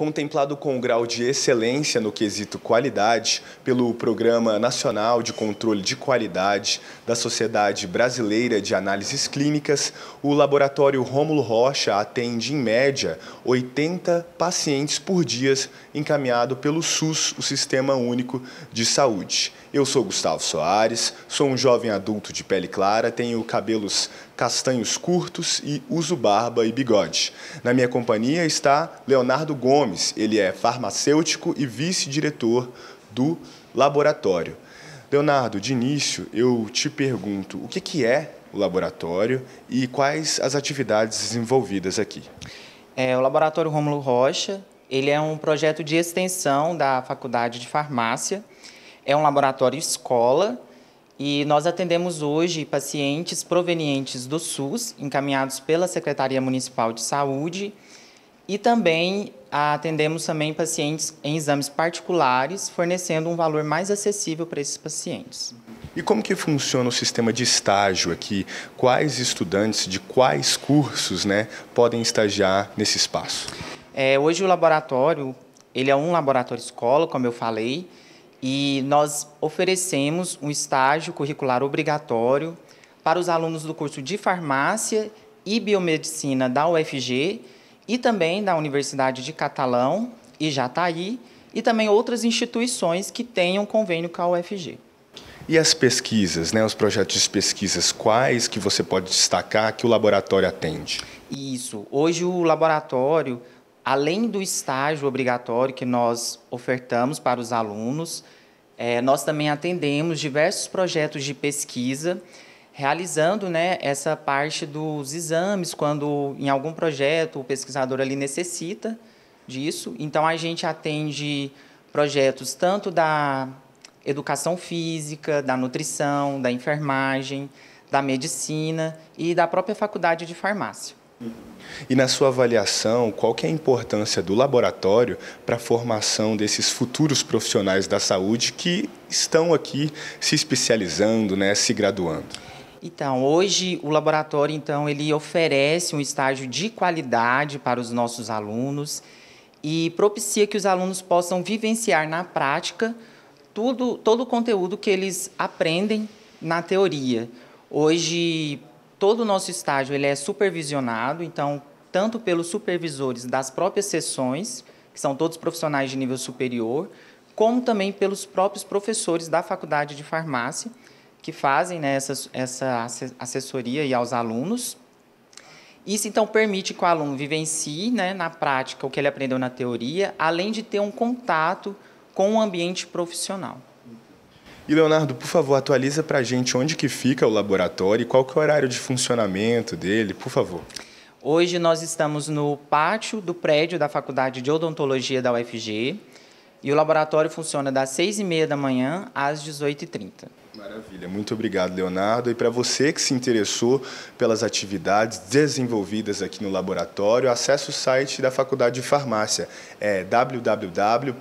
contemplado com o grau de excelência no quesito qualidade pelo Programa Nacional de Controle de Qualidade da Sociedade Brasileira de Análises Clínicas, o laboratório Rômulo Rocha atende, em média, 80 pacientes por dia encaminhado pelo SUS, o Sistema Único de Saúde. Eu sou Gustavo Soares, sou um jovem adulto de pele clara, tenho cabelos castanhos curtos e uso barba e bigode. Na minha companhia está Leonardo Gomes, ele é farmacêutico e vice-diretor do laboratório. Leonardo, de início eu te pergunto o que, que é o laboratório e quais as atividades desenvolvidas aqui. É, o Laboratório Rômulo Rocha ele é um projeto de extensão da Faculdade de Farmácia, é um laboratório escola e nós atendemos hoje pacientes provenientes do SUS, encaminhados pela Secretaria Municipal de Saúde, e também atendemos também pacientes em exames particulares, fornecendo um valor mais acessível para esses pacientes. E como que funciona o sistema de estágio aqui? Quais estudantes de quais cursos né, podem estagiar nesse espaço? É, hoje o laboratório, ele é um laboratório escola, como eu falei, e nós oferecemos um estágio curricular obrigatório para os alunos do curso de Farmácia e Biomedicina da UFG e também da Universidade de Catalão e Jataí e também outras instituições que tenham convênio com a UFG. E as pesquisas, né, os projetos de pesquisas, quais que você pode destacar que o laboratório atende? Isso. Hoje o laboratório além do estágio obrigatório que nós ofertamos para os alunos, é, nós também atendemos diversos projetos de pesquisa, realizando né, essa parte dos exames, quando em algum projeto o pesquisador ali necessita disso. Então, a gente atende projetos tanto da educação física, da nutrição, da enfermagem, da medicina e da própria faculdade de farmácia. E na sua avaliação, qual que é a importância do laboratório para a formação desses futuros profissionais da saúde que estão aqui se especializando, né, se graduando? Então, hoje o laboratório então ele oferece um estágio de qualidade para os nossos alunos e propicia que os alunos possam vivenciar na prática tudo, todo o conteúdo que eles aprendem na teoria. Hoje, todo o nosso estágio ele é supervisionado, então tanto pelos supervisores das próprias sessões, que são todos profissionais de nível superior, como também pelos próprios professores da faculdade de farmácia, que fazem né, essa, essa assessoria e aos alunos. Isso, então, permite que o aluno vivencie né, na prática o que ele aprendeu na teoria, além de ter um contato com o ambiente profissional. E Leonardo, por favor, atualiza para a gente onde que fica o laboratório e qual que é o horário de funcionamento dele, por favor. Hoje nós estamos no pátio do prédio da Faculdade de Odontologia da UFG e o laboratório funciona das 6h30 da manhã às 18h30. Maravilha, muito obrigado, Leonardo. E para você que se interessou pelas atividades desenvolvidas aqui no laboratório, acesse o site da Faculdade de Farmácia, é www.ff.ufg.br.